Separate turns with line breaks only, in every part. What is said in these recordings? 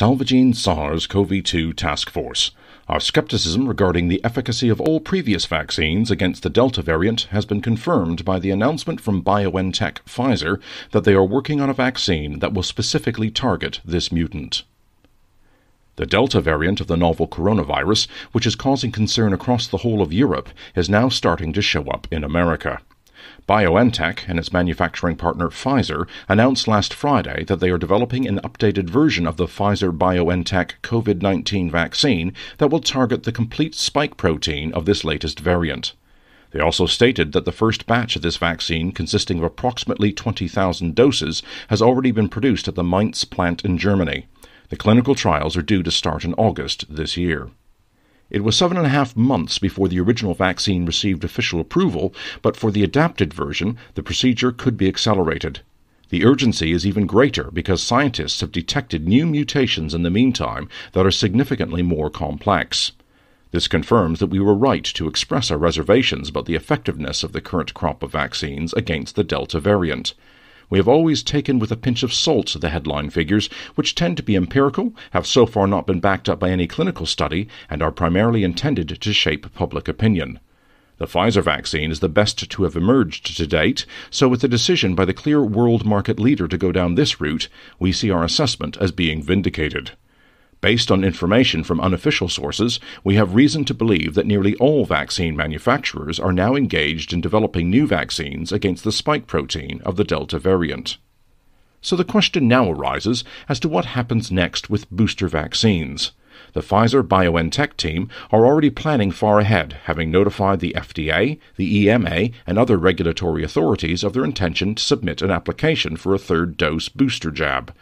Salvaging SARS-CoV-2 Task Force. Our skepticism regarding the efficacy of all previous vaccines against the Delta variant has been confirmed by the announcement from BioNTech Pfizer that they are working on a vaccine that will specifically target this mutant. The Delta variant of the novel coronavirus, which is causing concern across the whole of Europe, is now starting to show up in America. BioNTech and its manufacturing partner Pfizer announced last Friday that they are developing an updated version of the Pfizer BioNTech COVID 19 vaccine that will target the complete spike protein of this latest variant. They also stated that the first batch of this vaccine, consisting of approximately 20,000 doses, has already been produced at the Mainz plant in Germany. The clinical trials are due to start in August this year. It was seven and a half months before the original vaccine received official approval, but for the adapted version, the procedure could be accelerated. The urgency is even greater because scientists have detected new mutations in the meantime that are significantly more complex. This confirms that we were right to express our reservations about the effectiveness of the current crop of vaccines against the Delta variant. We have always taken with a pinch of salt the headline figures, which tend to be empirical, have so far not been backed up by any clinical study, and are primarily intended to shape public opinion. The Pfizer vaccine is the best to have emerged to date, so with the decision by the clear world market leader to go down this route, we see our assessment as being vindicated. Based on information from unofficial sources, we have reason to believe that nearly all vaccine manufacturers are now engaged in developing new vaccines against the spike protein of the Delta variant. So the question now arises as to what happens next with booster vaccines. The Pfizer BioNTech team are already planning far ahead, having notified the FDA, the EMA, and other regulatory authorities of their intention to submit an application for a third dose booster jab.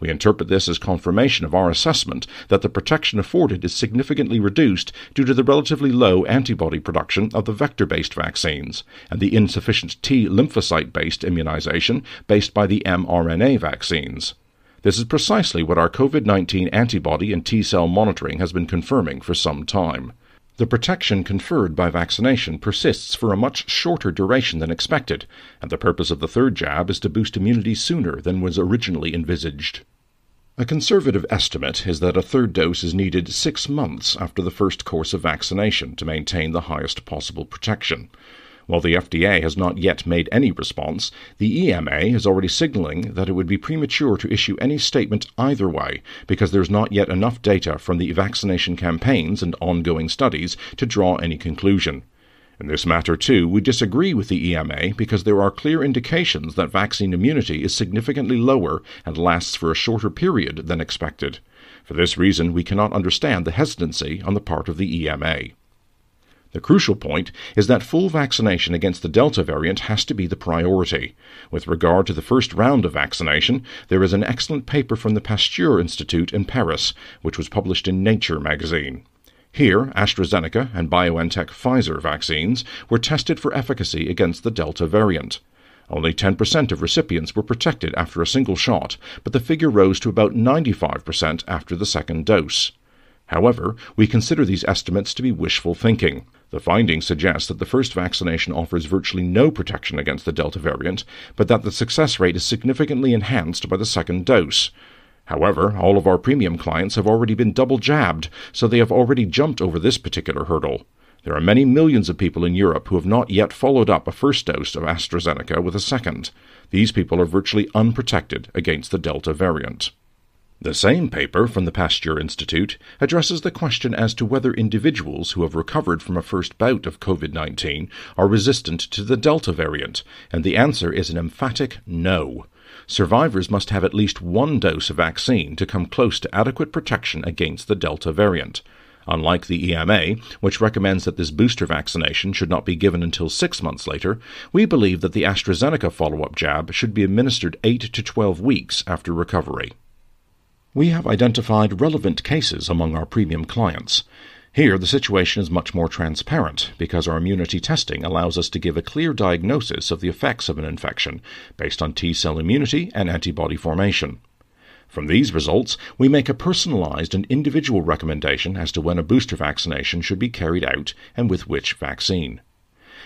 We interpret this as confirmation of our assessment that the protection afforded is significantly reduced due to the relatively low antibody production of the vector based vaccines and the insufficient T lymphocyte based immunization based by the mRNA vaccines. This is precisely what our COVID 19 antibody and T cell monitoring has been confirming for some time. The protection conferred by vaccination persists for a much shorter duration than expected, and the purpose of the third jab is to boost immunity sooner than was originally envisaged. A conservative estimate is that a third dose is needed six months after the first course of vaccination to maintain the highest possible protection. While the FDA has not yet made any response, the EMA is already signaling that it would be premature to issue any statement either way because there's not yet enough data from the vaccination campaigns and ongoing studies to draw any conclusion. In this matter, too, we disagree with the EMA because there are clear indications that vaccine immunity is significantly lower and lasts for a shorter period than expected. For this reason, we cannot understand the hesitancy on the part of the EMA. The crucial point is that full vaccination against the Delta variant has to be the priority. With regard to the first round of vaccination, there is an excellent paper from the Pasteur Institute in Paris, which was published in Nature magazine. Here, AstraZeneca and BioNTech Pfizer vaccines were tested for efficacy against the Delta variant. Only 10% of recipients were protected after a single shot, but the figure rose to about 95% after the second dose. However, we consider these estimates to be wishful thinking. The findings suggest that the first vaccination offers virtually no protection against the Delta variant, but that the success rate is significantly enhanced by the second dose. However, all of our premium clients have already been double jabbed, so they have already jumped over this particular hurdle. There are many millions of people in Europe who have not yet followed up a first dose of AstraZeneca with a second. These people are virtually unprotected against the Delta variant. The same paper from the Pasteur Institute addresses the question as to whether individuals who have recovered from a first bout of COVID 19 are resistant to the Delta variant, and the answer is an emphatic no. Survivors must have at least one dose of vaccine to come close to adequate protection against the Delta variant. Unlike the EMA, which recommends that this booster vaccination should not be given until six months later, we believe that the AstraZeneca follow up jab should be administered 8 to 12 weeks after recovery we have identified relevant cases among our premium clients. Here, the situation is much more transparent because our immunity testing allows us to give a clear diagnosis of the effects of an infection based on T cell immunity and antibody formation. From these results, we make a personalized and individual recommendation as to when a booster vaccination should be carried out and with which vaccine.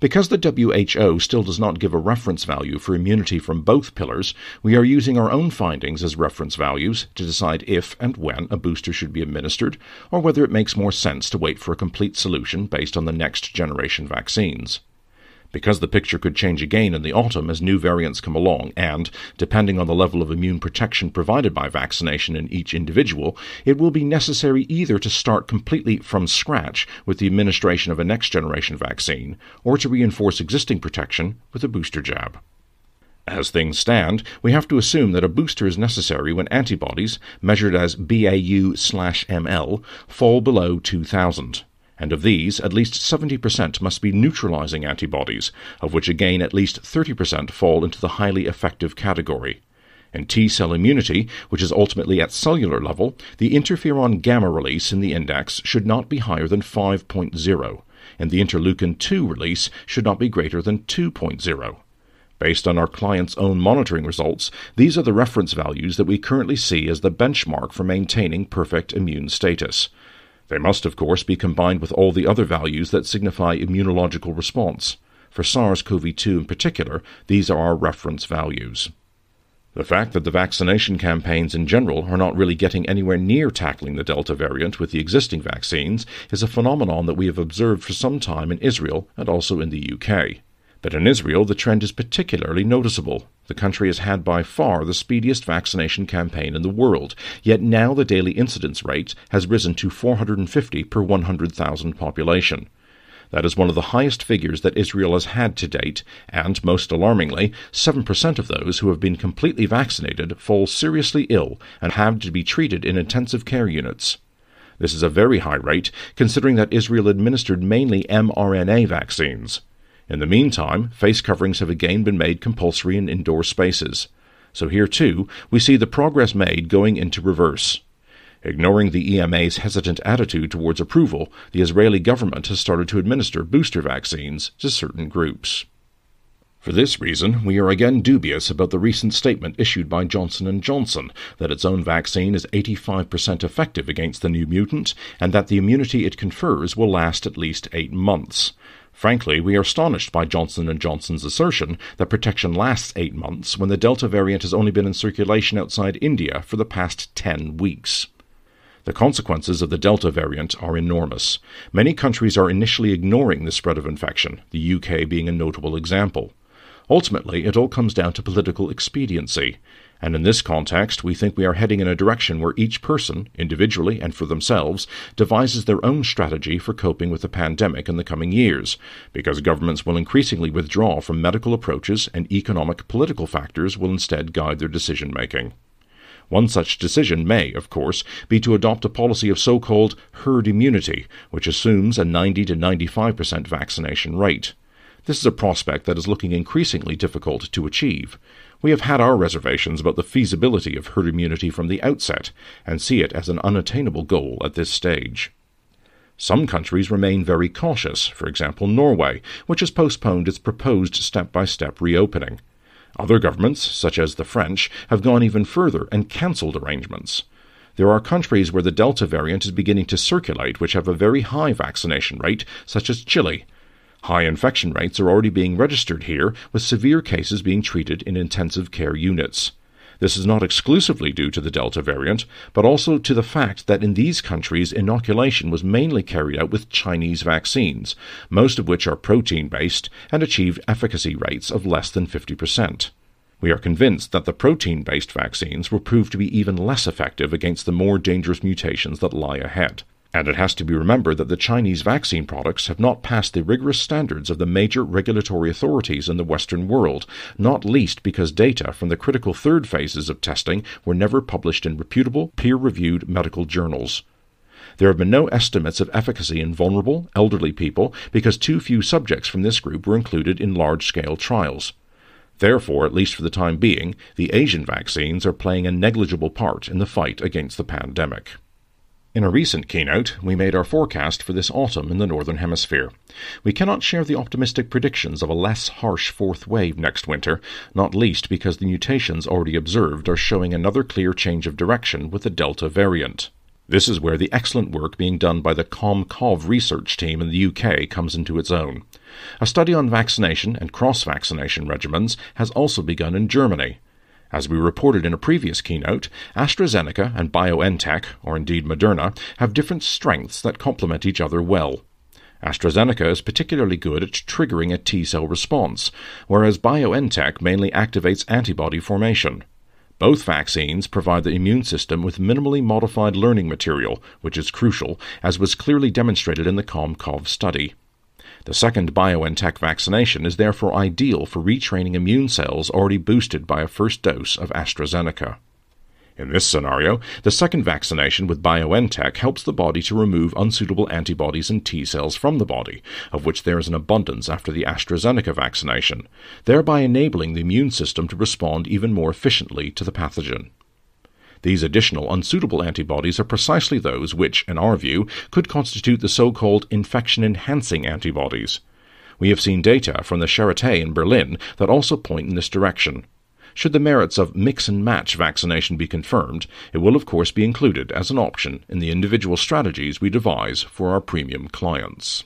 Because the WHO still does not give a reference value for immunity from both pillars, we are using our own findings as reference values to decide if and when a booster should be administered, or whether it makes more sense to wait for a complete solution based on the next generation vaccines because the picture could change again in the autumn as new variants come along, and, depending on the level of immune protection provided by vaccination in each individual, it will be necessary either to start completely from scratch with the administration of a next generation vaccine, or to reinforce existing protection with a booster jab. As things stand, we have to assume that a booster is necessary when antibodies, measured as BAU/ml, fall below 2000 and of these, at least 70% must be neutralizing antibodies, of which again at least 30% fall into the highly effective category. In T cell immunity, which is ultimately at cellular level, the interferon gamma release in the index should not be higher than 5.0, and the interleukin 2 release should not be greater than 2.0. Based on our client's own monitoring results, these are the reference values that we currently see as the benchmark for maintaining perfect immune status. They must, of course, be combined with all the other values that signify immunological response. For SARS-CoV-2 in particular, these are our reference values. The fact that the vaccination campaigns in general are not really getting anywhere near tackling the Delta variant with the existing vaccines is a phenomenon that we have observed for some time in Israel and also in the UK. But in Israel, the trend is particularly noticeable. The country has had by far the speediest vaccination campaign in the world, yet now the daily incidence rate has risen to 450 per 100,000 population. That is one of the highest figures that Israel has had to date, and most alarmingly, 7% of those who have been completely vaccinated fall seriously ill and have to be treated in intensive care units. This is a very high rate, considering that Israel administered mainly mRNA vaccines. In the meantime, face coverings have again been made compulsory in indoor spaces. So here too, we see the progress made going into reverse. Ignoring the EMA's hesitant attitude towards approval, the Israeli government has started to administer booster vaccines to certain groups. For this reason, we are again dubious about the recent statement issued by Johnson & Johnson that its own vaccine is 85% effective against the new mutant and that the immunity it confers will last at least 8 months. Frankly, we are astonished by Johnson & Johnson's assertion that protection lasts 8 months when the Delta variant has only been in circulation outside India for the past 10 weeks. The consequences of the Delta variant are enormous. Many countries are initially ignoring the spread of infection, the UK being a notable example. Ultimately, it all comes down to political expediency. And in this context, we think we are heading in a direction where each person, individually and for themselves, devises their own strategy for coping with the pandemic in the coming years, because governments will increasingly withdraw from medical approaches and economic political factors will instead guide their decision making. One such decision may, of course, be to adopt a policy of so called herd immunity, which assumes a 90 to 95% vaccination rate. This is a prospect that is looking increasingly difficult to achieve. We have had our reservations about the feasibility of herd immunity from the outset, and see it as an unattainable goal at this stage. Some countries remain very cautious, for example, Norway, which has postponed its proposed step by step reopening. Other governments, such as the French, have gone even further and cancelled arrangements. There are countries where the Delta variant is beginning to circulate which have a very high vaccination rate, such as Chile, High infection rates are already being registered here, with severe cases being treated in intensive care units. This is not exclusively due to the Delta variant, but also to the fact that in these countries inoculation was mainly carried out with Chinese vaccines, most of which are protein based and achieve efficacy rates of less than 50%. We are convinced that the protein based vaccines will prove to be even less effective against the more dangerous mutations that lie ahead. And it has to be remembered that the Chinese vaccine products have not passed the rigorous standards of the major regulatory authorities in the Western world, not least because data from the critical third phases of testing were never published in reputable, peer reviewed medical journals. There have been no estimates of efficacy in vulnerable, elderly people because too few subjects from this group were included in large scale trials. Therefore, at least for the time being, the Asian vaccines are playing a negligible part in the fight against the pandemic. In a recent keynote, we made our forecast for this autumn in the Northern Hemisphere. We cannot share the optimistic predictions of a less harsh fourth wave next winter, not least because the mutations already observed are showing another clear change of direction with the Delta variant. This is where the excellent work being done by the ComCov research team in the UK comes into its own. A study on vaccination and cross vaccination regimens has also begun in Germany, as we reported in a previous keynote, AstraZeneca and BioNTech, or indeed Moderna, have different strengths that complement each other well. AstraZeneca is particularly good at triggering a T cell response, whereas BioNTech mainly activates antibody formation. Both vaccines provide the immune system with minimally modified learning material, which is crucial, as was clearly demonstrated in the COMCOV study. The second BioNTech vaccination is therefore ideal for retraining immune cells already boosted by a first dose of AstraZeneca. In this scenario, the second vaccination with BioNTech helps the body to remove unsuitable antibodies and T cells from the body, of which there is an abundance after the AstraZeneca vaccination, thereby enabling the immune system to respond even more efficiently to the pathogen. These additional unsuitable antibodies are precisely those which, in our view, could constitute the so called infection enhancing antibodies. We have seen data from the Charité in Berlin that also point in this direction. Should the merits of mix and match vaccination be confirmed, it will of course be included as an option in the individual strategies we devise for our premium clients.